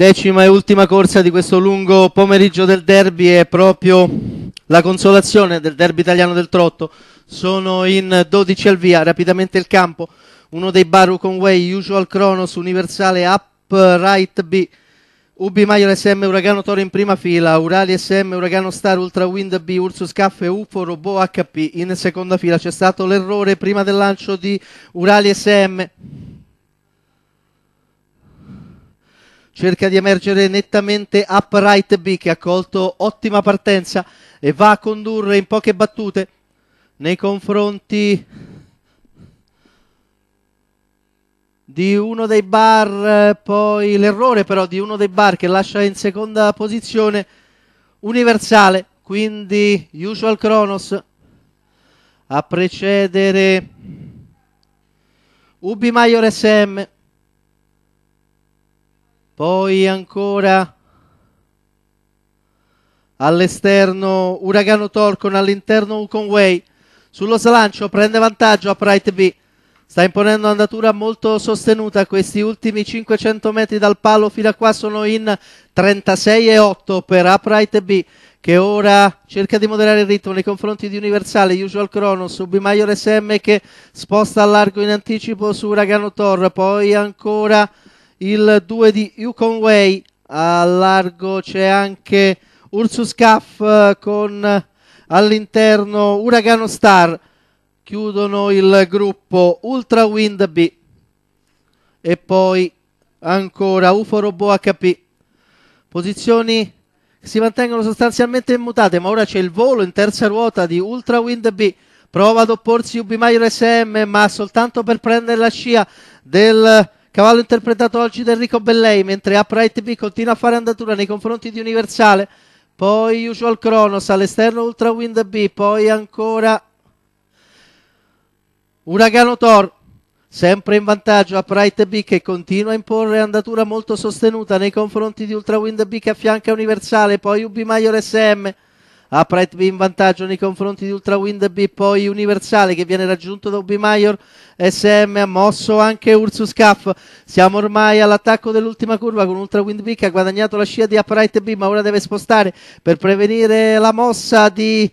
Decima e ultima corsa di questo lungo pomeriggio del derby è proprio la consolazione del derby italiano del Trotto. Sono in 12 al via, rapidamente il campo, uno dei Baru Conway, Usual Kronos, Universale Up, Right B, Ubi Maior SM, Uragano Toro in prima fila, Urali SM, Uragano Star, Ultra Wind B, Ursus Caffè, UFO, Robo HP. In seconda fila c'è stato l'errore prima del lancio di Urali SM cerca di emergere nettamente upright B che ha colto ottima partenza e va a condurre in poche battute nei confronti di uno dei bar, poi l'errore però di uno dei bar che lascia in seconda posizione universale, quindi Usual Kronos a precedere Ubi Maior SM poi ancora all'esterno Uragano Torcon, all'interno Uconway. Sullo slancio prende vantaggio a Pride B, Sta imponendo andatura molto sostenuta. Questi ultimi 500 metri dal palo fino a qua sono in 36,8 per Upright B che ora cerca di moderare il ritmo nei confronti di Universale, Usual Cronos, Ubimaior SM che sposta a largo in anticipo su Uragano Tor, poi ancora il 2 di Yukon Way, a largo c'è anche Ursus Caff eh, con all'interno Uragano Star, chiudono il gruppo Ultra Wind B e poi ancora UFO Robo HP. Posizioni che si mantengono sostanzialmente immutate, ma ora c'è il volo in terza ruota di Ultra Wind B. Prova ad opporsi Ubimaio SM, ma soltanto per prendere la scia del Cavallo interpretato oggi da Enrico Bellei, mentre Upright B continua a fare andatura nei confronti di Universale. Poi Usual Kronos all'esterno Ultra Wind B, poi ancora Uragano Thor. Sempre in vantaggio Upright B che continua a imporre andatura molto sostenuta nei confronti di Ultra Wind B che affianca Universale, poi UB Maior SM. Upright B in vantaggio nei confronti di Ultra Wind B, poi Universale che viene raggiunto da Ubi Maior, SM ha mosso anche Ursus Caff, siamo ormai all'attacco dell'ultima curva con Ultra Wind B che ha guadagnato la scia di Upright B ma ora deve spostare per prevenire la mossa di...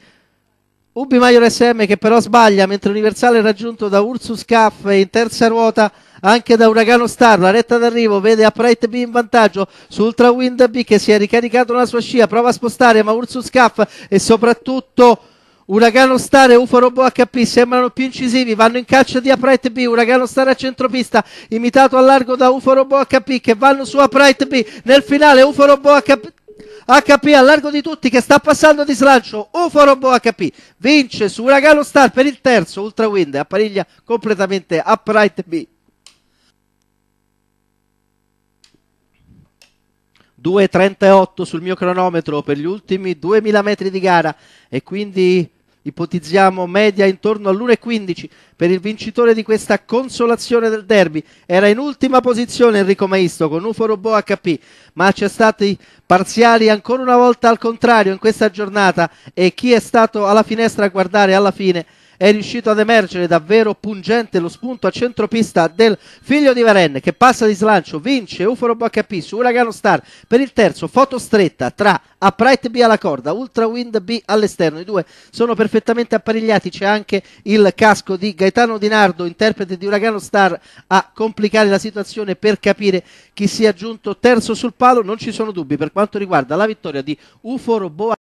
Ubi Maior SM che però sbaglia mentre Universale è raggiunto da Ursus Caff in terza ruota anche da Uragano Star, la retta d'arrivo vede Upright B in vantaggio su Ultra Wind B che si è ricaricato la sua scia, prova a spostare ma Ursus Caff e soprattutto Uragano Star e UFO Robo HP sembrano più incisivi, vanno in caccia di Upright B, Uragano Star a centropista, imitato a largo da UFO Robo HP che vanno su Upright B, nel finale UFO Robo HP... HP a largo di tutti che sta passando di slancio UFO Robo HP vince su Uragano Star per il terzo Ultra Wind appariglia completamente Upright B 2.38 sul mio cronometro per gli ultimi 2000 metri di gara e quindi ipotizziamo media intorno all'1.15 per il vincitore di questa consolazione del derby. Era in ultima posizione Enrico Maisto con UFO Robot HP, ma c'è stati parziali ancora una volta al contrario in questa giornata e chi è stato alla finestra a guardare alla fine è riuscito ad emergere davvero pungente lo spunto a centropista del figlio di Varenne che passa di slancio, vince Uforo HP su Uragano Star per il terzo, foto stretta tra Upright B alla corda, Ultra Wind B all'esterno, i due sono perfettamente apparegliati, c'è anche il casco di Gaetano Di Nardo, interprete di Uragano Star a complicare la situazione per capire chi sia giunto terzo sul palo, non ci sono dubbi per quanto riguarda la vittoria di Uforo Boa